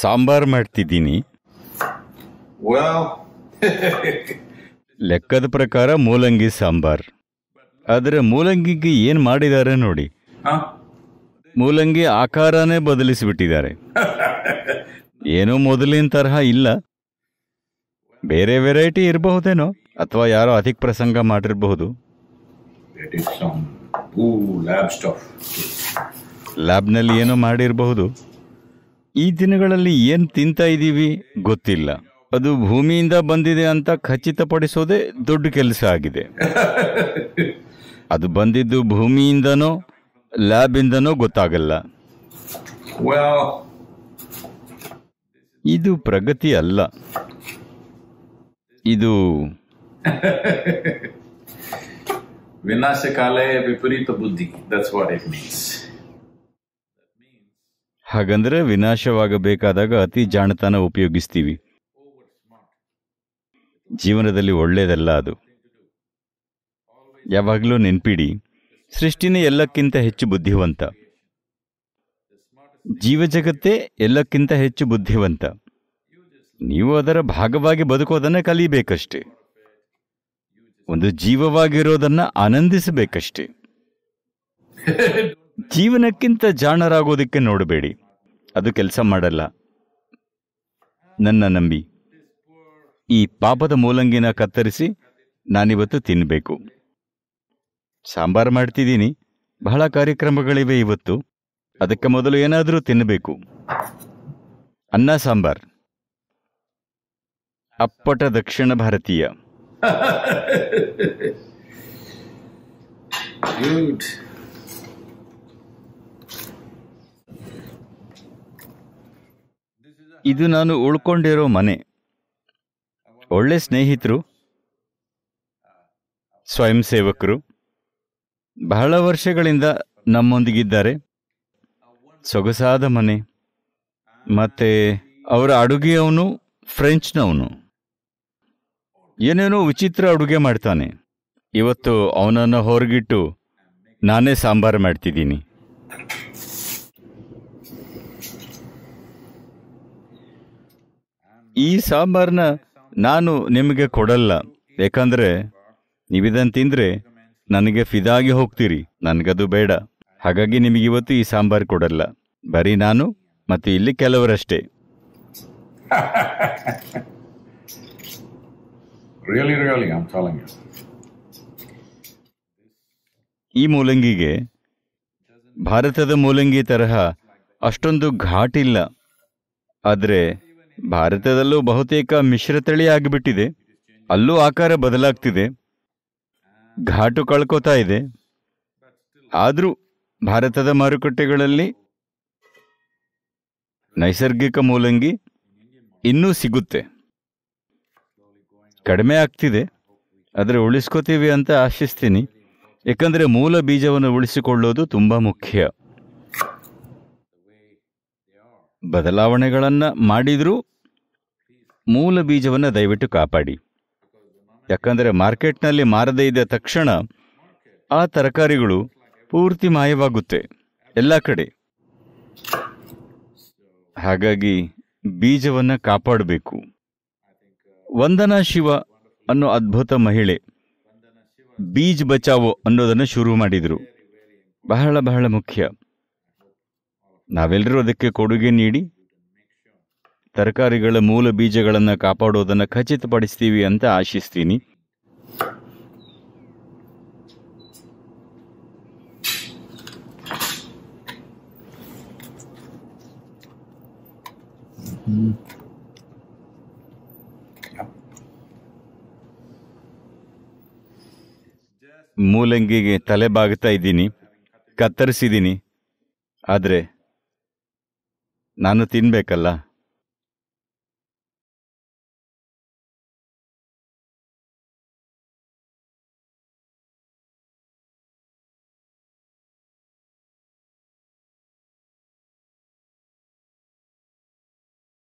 ಸಾಂಬಾರ್ ಮಾಡ್ತಿದ್ದೀನಿ ಲೆಕ್ಕದ ಪ್ರಕಾರ ಮೂಲಂಗಿ ಸಾಂಬಾರ್ ಆದರೆ ಮೂಲಂಗಿಗೆ ಏನು ಮಾಡಿದ್ದಾರೆ ನೋಡಿ ಮೂಲಂಗಿ ಆಕಾರನೇ ಬದಲಿಸಿಬಿಟ್ಟಿದ್ದಾರೆ ಏನೋ ಮೊದಲಿನ ತರಹ ಇಲ್ಲ ಬೇರೆ ವೆರೈಟಿ ಇರಬಹುದೇನೋ ಅಥವಾ ಯಾರೋ ಅಧಿಕ ಪ್ರಸಂಗ ಮಾಡಿರಬಹುದು ಲ್ಯಾಬ್ನಲ್ಲಿ ಏನೋ ಮಾಡಿರಬಹುದು ಈ ದಿನಗಳಲ್ಲಿ ಏನು ತಿಂತಾ ಇದ್ದೀವಿ ಗೊತ್ತಿಲ್ಲ ಅದು ಭೂಮಿಯಿಂದ ಬಂದಿದೆ ಅಂತ ಖಚಿತಪಡಿಸೋದೇ ದೊಡ್ಡ ಕೆಲಸ ಆಗಿದೆ ಅದು ಬಂದಿದ್ದು ಭೂಮಿಯಿಂದನೋ ಲ್ಯಾಬಿಂದನೋ ಗೊತ್ತಾಗಲ್ಲ ಇದು ಪ್ರಗತಿ ಅಲ್ಲ ಇದು ವಿನಾಶಕಾಲಯ ವಿಪರೀತ ಬುದ್ಧಿ ದಟ್ಸ್ ವಾಟ್ ಇಟ್ ಮೀನ್ಸ್ ಹಾಗಂದ್ರೆ ವಿನಾಶವಾಗಬೇಕಾದಾಗ ಅತಿ ಜಾಣತನ ಉಪಯೋಗಿಸ್ತೀವಿ ಜೀವನದಲ್ಲಿ ಒಳ್ಳೆಯದಲ್ಲ ಅದು ಯಾವಾಗಲೂ ನೆನ್ಪಿಡಿ ಸೃಷ್ಟಿನೇ ಎಲ್ಲಕ್ಕಿಂತ ಹೆಚ್ಚು ಬುದ್ಧಿವಂತ ಜೀವಜಗತ್ತೇ ಎಲ್ಲಕ್ಕಿಂತ ಹೆಚ್ಚು ಬುದ್ಧಿವಂತ ನೀವು ಅದರ ಭಾಗವಾಗಿ ಬದುಕೋದನ್ನು ಕಲಿಯಬೇಕಷ್ಟೇ ಒಂದು ಜೀವವಾಗಿರೋದನ್ನು ಆನಂದಿಸಬೇಕಷ್ಟೇ ಜೀವನಕ್ಕಿಂತ ಜಾಣರಾಗೋದಕ್ಕೆ ನೋಡಬೇಡಿ ಅದು ಕೆಲಸ ಮಾಡಲ್ಲ ನನ್ನ ನಂಬಿ ಈ ಪಾಪದ ಮೂಲಂಗಿನ ಕತ್ತರಿಸಿ ನಾನಿವತ್ತು ತಿನ್ನಬೇಕು ಸಾಂಬಾರು ಮಾಡ್ತಿದ್ದೀನಿ ಬಹಳ ಕಾರ್ಯಕ್ರಮಗಳಿವೆ ಇವತ್ತು ಅದಕ್ಕೆ ಮೊದಲು ಏನಾದರೂ ತಿನ್ನಬೇಕು ಅನ್ನ ಸಾಂಬಾರ್ ಅಪ್ಪಟ ದಕ್ಷಿಣ ಭಾರತೀಯ ಇದು ನಾನು ಉಳ್ಕೊಂಡಿರೋ ಮನೆ ಒಳ್ಳೆ ಸ್ನೇಹಿತರು ಸ್ವಯಂ ಸೇವಕರು ಬಹಳ ವರ್ಷಗಳಿಂದ ನಮ್ಮೊಂದಿಗಿದ್ದಾರೆ ಸೊಗಸಾದ ಮನೆ ಮತ್ತೆ ಅವರ ಅಡುಗೆಯವನು ಫ್ರೆಂಚ್ನವನು ಏನೇನೋ ವಿಚಿತ್ರ ಅಡುಗೆ ಮಾಡ್ತಾನೆ ಇವತ್ತು ಅವನನ್ನು ಹೊರಗಿಟ್ಟು ನಾನೇ ಸಾಂಬಾರು ಮಾಡ್ತಿದ್ದೀನಿ ಈ ಸಾಂಬಾರನ್ನ ನಾನು ನಿಮಗೆ ಕೊಡಲ್ಲ ಯಾಕಂದ್ರೆ ನೀವಿದನ್ನು ತಿಂದ್ರೆ ನನಗೆ ಫಿದಾಗಿ ಹೋಗ್ತೀರಿ ನನಗದು ಬೇಡ ಹಾಗಾಗಿ ನಿಮಗೆ ಇವತ್ತು ಈ ಸಾಂಬಾರ್ ಕೊಡಲ್ಲ ಬರೀ ನಾನು ಮತ್ತು ಇಲ್ಲಿ ಕೆಲವರಷ್ಟೇ ಈ ಮೂಲಂಗಿಗೆ ಭಾರತದ ಮೂಲಂಗಿ ತರಹ ಅಷ್ಟೊಂದು ಘಾಟಿಲ್ಲ ಆದರೆ ಭಾರತದಲ್ಲೂ ಬಹುತೇಕ ಮಿಶ್ರತಳಿ ಆಗಿಬಿಟ್ಟಿದೆ ಅಲ್ಲೂ ಆಕಾರ ಬದಲಾಗ್ತಿದೆ ಘಾಟು ಕಳ್ಕೋತಾ ಇದೆ ಆದರೂ ಭಾರತದ ಮಾರುಕಟ್ಟೆಗಳಲ್ಲಿ ನೈಸರ್ಗಿಕ ಮೂಲಂಗಿ ಇನ್ನೂ ಸಿಗುತ್ತೆ ಕಡಿಮೆ ಆಗ್ತಿದೆ ಆದರೆ ಉಳಿಸ್ಕೋತೀವಿ ಅಂತ ಆಶಿಸ್ತೀನಿ ಏಕೆಂದರೆ ಮೂಲ ಬೀಜವನ್ನು ಉಳಿಸಿಕೊಳ್ಳೋದು ತುಂಬ ಮುಖ್ಯ ಬದಲಾವಣೆಗಳನ್ನು ಮಾಡಿದರೂ ಮೂಲ ಬೀಜವನ್ನು ದಯವಿಟ್ಟು ಕಾಪಾಡಿ ಯಾಕಂದರೆ ಮಾರ್ಕೆಟ್ನಲ್ಲಿ ಮಾರದೇ ಇದ್ದ ತಕ್ಷಣ ಆ ತರಕಾರಿಗಳು ಪೂರ್ತಿ ಮಾಯವಾಗುತ್ತೆ ಎಲ್ಲ ಕಡೆ ಹಾಗಾಗಿ ಬೀಜವನ್ನು ಕಾಪಾಡಬೇಕು ವಂದನಾ ಶಿವ ಅನ್ನೋ ಅದ್ಭುತ ಮಹಿಳೆ ಬೀಜ್ ಬಚಾವೋ ಅನ್ನೋದನ್ನು ಶುರು ಮಾಡಿದರು ಬಹಳ ಬಹಳ ಮುಖ್ಯ ನಾವೆಲ್ಲರೂ ಅದಕ್ಕೆ ಕೊಡುಗೆ ನೀಡಿ ತರಕಾರಿಗಳ ಮೂಲ ಬೀಜಗಳನ್ನು ಕಾಪಾಡೋದನ್ನು ಖಚಿತಪಡಿಸ್ತೀವಿ ಅಂತ ಆಶಿಸ್ತೀನಿ ಮೂಲಂಗಿಗೆ ತಲೆ ಬಾಗ್ತಾ ಇದ್ದೀನಿ ಕತ್ತರಿಸಿದ್ದೀನಿ ಆದರೆ ನಾನು ತಿನ್ನಬೇಕಲ್ಲ